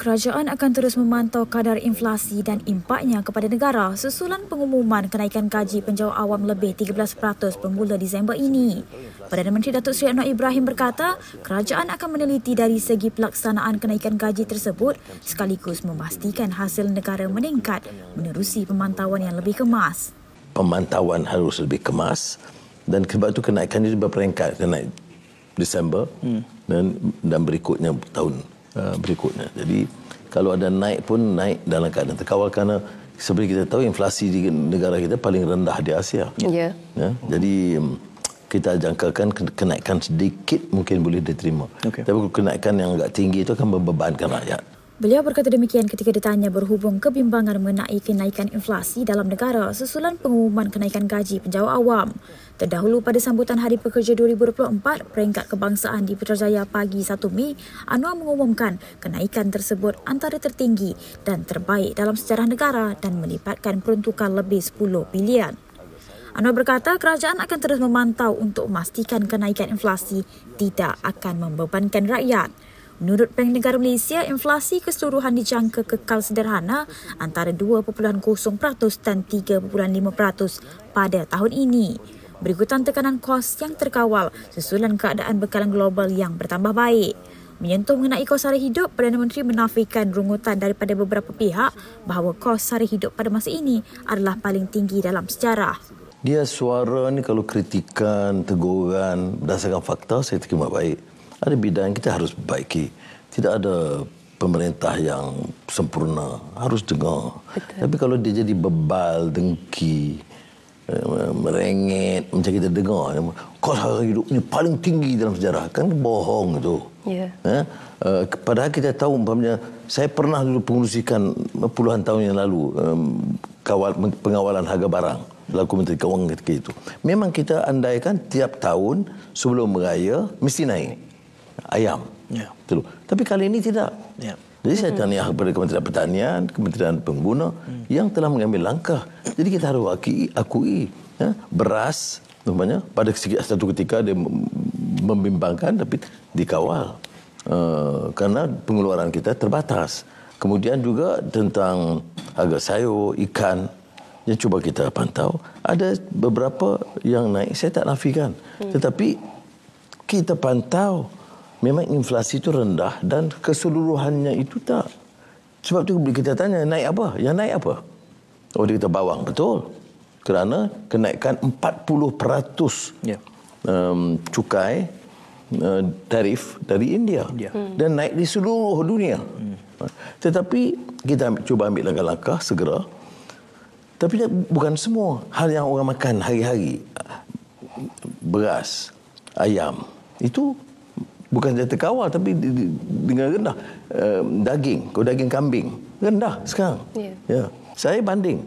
kerajaan akan terus memantau kadar inflasi dan impaknya kepada negara susulan pengumuman kenaikan gaji penjawat awam lebih 13% bermula Disember ini. Perdana Menteri Datuk Seri Anwar Ibrahim berkata, kerajaan akan meneliti dari segi pelaksanaan kenaikan gaji tersebut sekaligus memastikan hasil negara meningkat menerusi pemantauan yang lebih kemas. Pemantauan harus lebih kemas dan sebab itu kenaikan itu berperingkat. Kenaik Disember hmm. dan, dan berikutnya tahun Uh, berikutnya. Jadi kalau ada naik pun naik dalam keadaan terkawal kerana seperti kita tahu inflasi di negara kita paling rendah di Asia. Ya. ya? Jadi um, kita jangkakan kenaikan sedikit mungkin boleh diterima. Okay. Tapi kenaikan yang agak tinggi itu akan membebankan rakyat. Beliau berkata demikian ketika ditanya berhubung kebimbangan mengenai kenaikan inflasi dalam negara susulan pengumuman kenaikan gaji penjawat awam. Terdahulu pada sambutan Hari Pekerja 2024 peringkat kebangsaan di Putrajaya pagi 1 Mei, Anwar mengumumkan kenaikan tersebut antara tertinggi dan terbaik dalam sejarah negara dan melibatkan peruntukan lebih 10 bilion. Anwar berkata kerajaan akan terus memantau untuk memastikan kenaikan inflasi tidak akan membebankan rakyat. Menurut Bank Negara Malaysia, inflasi keseluruhan dijangka kekal sederhana antara 2.0% dan 3.5% pada tahun ini. Berikutan tekanan kos yang terkawal susulan keadaan bekalan global yang bertambah baik. Menyentuh mengenai kos sara hidup, Perdana Menteri menafikan rungutan daripada beberapa pihak bahawa kos sara hidup pada masa ini adalah paling tinggi dalam sejarah. Dia suara ni kalau kritikan, teguran berdasarkan fakta saya terima baik ada bidang yang kita harus baiki. Tidak ada pemerintah yang sempurna. Harus dengar. Betul. Tapi kalau dia jadi bebal, dengki, eh, merengek macam kita dengar kos harga hidup ini paling tinggi dalam sejarah kan bohong itu yeah. ya eh, eh, padahal kita tahu umpamanya saya pernah dulu pengurusikan puluhan tahun yang lalu pengawalan harga barang laku menteri kewangan ketika itu memang kita andaikan tiap tahun sebelum raya mesti naik ayam. Yeah. Ya. Tapi kali ini tidak. Yeah. Jadi saya tanya kepada Kementerian Pertanian, Kementerian Pengguna mm. yang telah mengambil langkah. Jadi kita harus akui, akui ya, beras namanya pada satu ketika dia membimbangkan tapi dikawal. Uh, karena pengeluaran kita terbatas. Kemudian juga tentang harga sayur, ikan yang cuba kita pantau. Ada beberapa yang naik, saya tak nafikan. Hmm. Tetapi kita pantau memang inflasi itu rendah dan keseluruhannya itu tak. Sebab itu kita tanya naik apa? Yang naik apa? Oh dia kata bawang betul. Kerana kenaikan 40% yeah. um, cukai e, tarif dari India yeah. hmm. dan naik di seluruh dunia. Hmm. Tetapi kita ambil, cuba ambil langkah-langkah segera. Tapi bukan semua hal yang orang makan hari-hari beras, ayam itu bukan senjata terkawal, tapi di, di, dengan rendah um, daging kalau daging kambing rendah sekarang yeah. Yeah. saya banding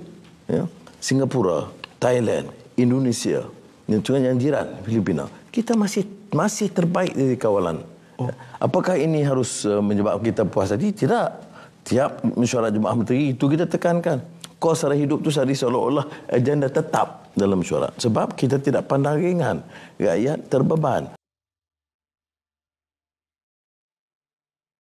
yeah. Singapura Thailand Indonesia yang, cuman yang jiran Filipina kita masih masih terbaik dari kawalan oh. apakah ini harus uh, menyebabkan kita puas hati tidak tiap mesyuarat jemaah Menteri itu kita tekankan kos sara hidup tu sehari seolah-olah agenda tetap dalam mesyuarat sebab kita tidak pandang ringan rakyat terbeban